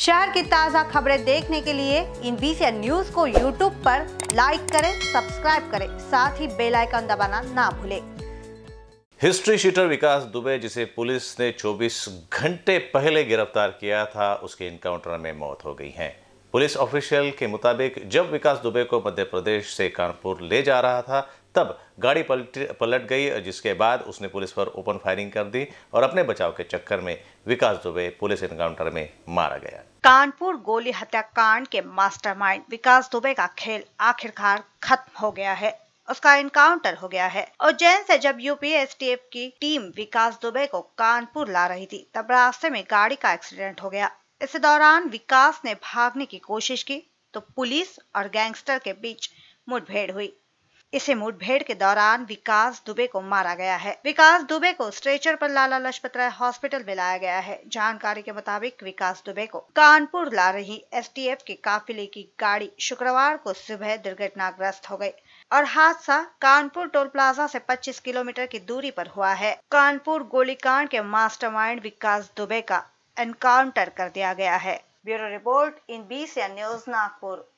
शहर की ताज़ा खबरें देखने के लिए इन बीसी न्यूज को यूट्यूब पर लाइक करें सब्सक्राइब करें साथ ही बेल आइकन दबाना ना भूलें हिस्ट्री शीटर विकास दुबे जिसे पुलिस ने 24 घंटे पहले गिरफ्तार किया था उसके इनकाउंटर में मौत हो गई है पुलिस ऑफिशियल के मुताबिक जब विकास दुबे को मध्य प्रदेश से कानपुर ले जा रहा था तब गाड़ी पलट पलट गई जिसके बाद उसने पुलिस पर ओपन फायरिंग कर दी और अपने बचाव के चक्कर में विकास दुबे पुलिस इनकाउंटर में मारा गया कानपुर गोली हत्याकांड के मास्टरमाइंड विकास दुबे का खेल आखिरकार खत्म हो गया है उसका इनकाउंटर हो गया है उज्जैन से जब यूपीएसटीएफ की टीम विकास दुबे को कानपुर ला रही थी तब रास्ते में गाड़ी का एक्सीडेंट हो गया इस दौरान विकास ने भागने की कोशिश की तो पुलिस और गैंगस्टर के बीच मुठभेड़ हुई इसी मुठभेड़ के दौरान विकास दुबे को मारा गया है विकास दुबे को स्ट्रेचर पर लाला लाजपत राय हॉस्पिटल में लाया गया है जानकारी के मुताबिक विकास दुबे को कानपुर ला रही एसटीएफ के काफिले की गाड़ी शुक्रवार को सुबह दुर्घटनाग्रस्त हो गयी और हादसा कानपुर टोल प्लाजा से 25 किलोमीटर की दूरी पर हुआ है कानपुर गोलीकांड के मास्टरमाइंड विकास दुबे का एनकाउंटर कर दिया गया है ब्यूरो रिपोर्ट इन बीस न्यूज नागपुर